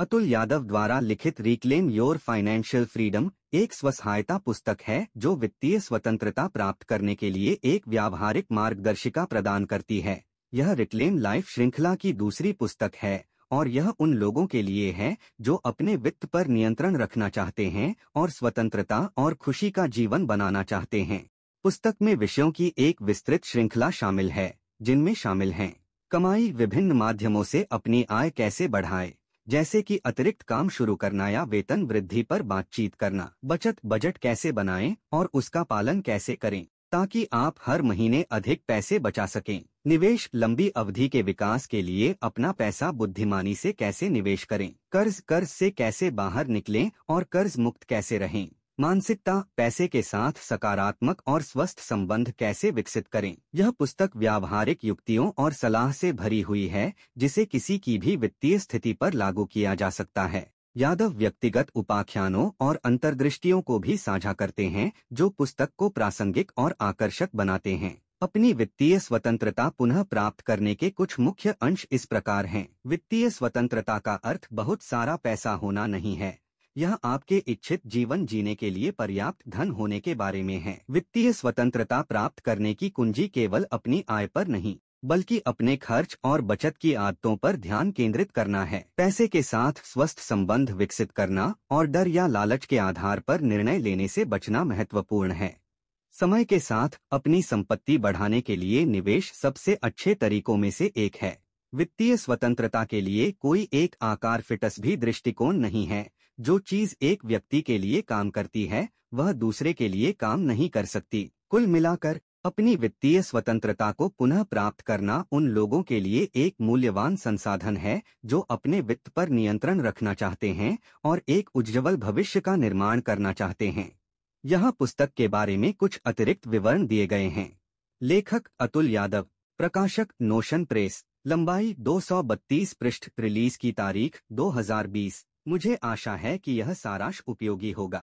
अतुल यादव द्वारा लिखित reclaim your financial freedom एक स्वसहायता पुस्तक है जो वित्तीय स्वतंत्रता प्राप्त करने के लिए एक व्यावहारिक मार्गदर्शिका प्रदान करती है यह रिक्लेम लाइफ श्रृंखला की दूसरी पुस्तक है और यह उन लोगों के लिए है जो अपने वित्त पर नियंत्रण रखना चाहते हैं और स्वतंत्रता और खुशी का जीवन बनाना चाहते हैं पुस्तक में विषयों की एक विस्तृत श्रृंखला शामिल है जिनमें शामिल हैं कमाई विभिन्न माध्यमों से अपनी आय कैसे बढ़ाए जैसे कि अतिरिक्त काम शुरू करना या वेतन वृद्धि पर बातचीत करना बचत बजट कैसे बनाएं और उसका पालन कैसे करें ताकि आप हर महीने अधिक पैसे बचा सकें निवेश लंबी अवधि के विकास के लिए अपना पैसा बुद्धिमानी से कैसे निवेश करें कर्ज कर्ज से कैसे बाहर निकलें और कर्ज मुक्त कैसे रहें मानसिकता पैसे के साथ सकारात्मक और स्वस्थ संबंध कैसे विकसित करें यह पुस्तक व्यावहारिक युक्तियों और सलाह से भरी हुई है जिसे किसी की भी वित्तीय स्थिति पर लागू किया जा सकता है यादव व्यक्तिगत उपाख्यानों और अंतर्दृष्टियों को भी साझा करते हैं जो पुस्तक को प्रासंगिक और आकर्षक बनाते हैं अपनी वित्तीय स्वतंत्रता पुनः प्राप्त करने के कुछ मुख्य अंश इस प्रकार हैं वित्तीय स्वतंत्रता का अर्थ बहुत सारा पैसा होना नहीं है यह आपके इच्छित जीवन जीने के लिए पर्याप्त धन होने के बारे में है वित्तीय स्वतंत्रता प्राप्त करने की कुंजी केवल अपनी आय पर नहीं बल्कि अपने खर्च और बचत की आदतों पर ध्यान केंद्रित करना है पैसे के साथ स्वस्थ संबंध विकसित करना और डर या लालच के आधार पर निर्णय लेने से बचना महत्वपूर्ण है समय के साथ अपनी संपत्ति बढ़ाने के लिए निवेश सबसे अच्छे तरीकों में से एक है वित्तीय स्वतंत्रता के लिए कोई एक आकार फिटस भी दृष्टिकोण नहीं है जो चीज एक व्यक्ति के लिए काम करती है वह दूसरे के लिए काम नहीं कर सकती कुल मिलाकर अपनी वित्तीय स्वतंत्रता को पुनः प्राप्त करना उन लोगों के लिए एक मूल्यवान संसाधन है जो अपने वित्त पर नियंत्रण रखना चाहते हैं और एक उज्जवल भविष्य का निर्माण करना चाहते हैं यहाँ पुस्तक के बारे में कुछ अतिरिक्त विवरण दिए गए हैं लेखक अतुल यादव प्रकाशक नोशन प्रेस लंबाई 232 पृष्ठ रिलीज की तारीख 2020 मुझे आशा है कि यह सारांश उपयोगी होगा